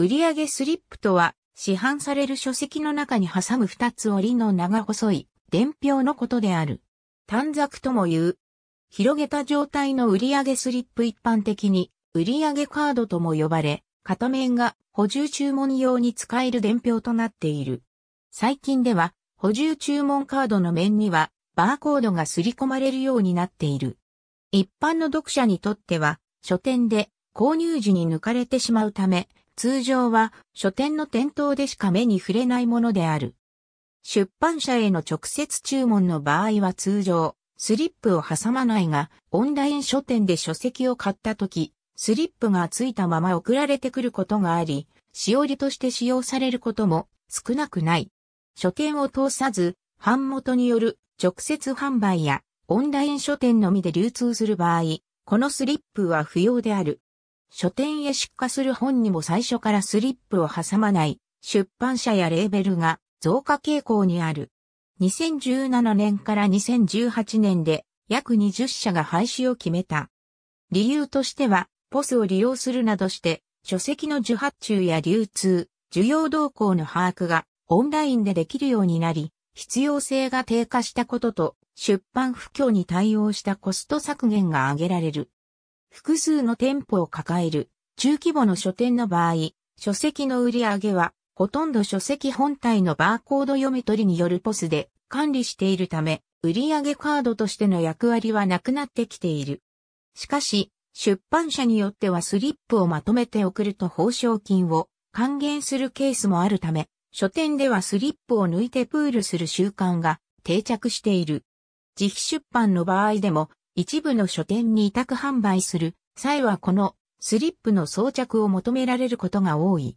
売上スリップとは、市販される書籍の中に挟む二つ折りの長細い伝票のことである。短冊とも言う。広げた状態の売上スリップ一般的に売上カードとも呼ばれ、片面が補充注文用に使える伝票となっている。最近では補充注文カードの面にはバーコードがすり込まれるようになっている。一般の読者にとっては書店で購入時に抜かれてしまうため、通常は書店の店頭でしか目に触れないものである。出版社への直接注文の場合は通常、スリップを挟まないが、オンライン書店で書籍を買った時、スリップがついたまま送られてくることがあり、しおりとして使用されることも少なくない。書店を通さず、版元による直接販売やオンライン書店のみで流通する場合、このスリップは不要である。書店へ出荷する本にも最初からスリップを挟まない出版社やレーベルが増加傾向にある。2017年から2018年で約20社が廃止を決めた。理由としては、ポスを利用するなどして、書籍の受発注や流通、需要動向の把握がオンラインでできるようになり、必要性が低下したことと、出版不況に対応したコスト削減が挙げられる。複数の店舗を抱える中規模の書店の場合、書籍の売り上げは、ほとんど書籍本体のバーコード読み取りによるポスで管理しているため、売上カードとしての役割はなくなってきている。しかし、出版社によってはスリップをまとめて送ると報奨金を還元するケースもあるため、書店ではスリップを抜いてプールする習慣が定着している。自費出版の場合でも一部の書店に委託販売する際はこのスリップの装着を求められることが多い。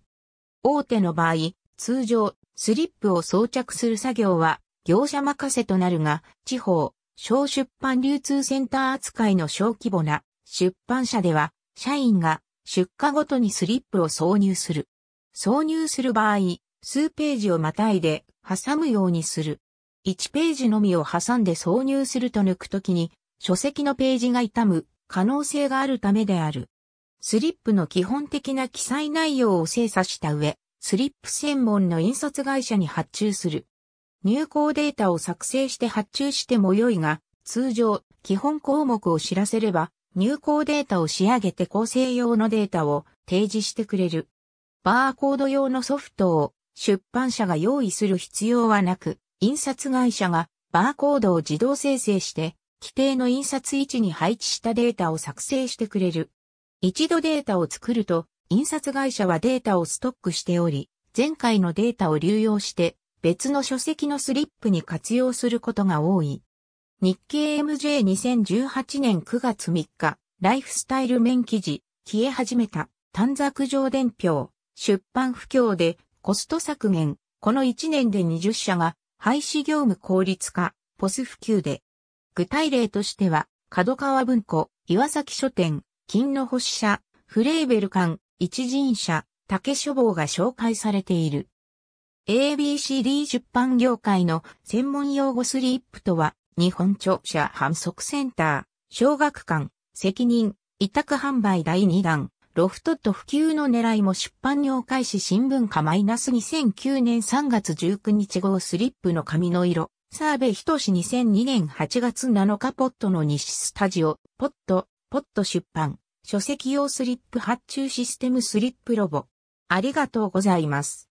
大手の場合、通常、スリップを装着する作業は業者任せとなるが、地方、小出版流通センター扱いの小規模な出版社では、社員が出荷ごとにスリップを挿入する。挿入する場合、数ページをまたいで挟むようにする。1ページのみを挟んで挿入すると抜くときに書籍のページが傷む可能性があるためである。スリップの基本的な記載内容を精査した上、スリップ専門の印刷会社に発注する。入稿データを作成して発注しても良いが、通常、基本項目を知らせれば、入稿データを仕上げて構成用のデータを提示してくれる。バーコード用のソフトを出版社が用意する必要はなく、印刷会社がバーコードを自動生成して規定の印刷位置に配置したデータを作成してくれる。一度データを作ると、印刷会社はデータをストックしており、前回のデータを流用して別の書籍のスリップに活用することが多い。日経 MJ2018 年9月3日、ライフスタイル面記事、消え始めた、短冊上伝票、出版不況でコスト削減、この1年で20社が廃止業務効率化、ポス普及で具体例としては、角川文庫、岩崎書店、金の星社、フレーベル館、一人社、竹書房が紹介されている。ABCD 出版業界の専門用語スリップとは、日本著者反則センター、小学館、責任、委託販売第2弾、ロフトと普及の狙いも出版業界史新聞化マイナス2009年3月19日号スリップの紙の色、澤部仁2002年8月7日ポットの西スタジオ、ポット、ポット出版、書籍用スリップ発注システムスリップロボ。ありがとうございます。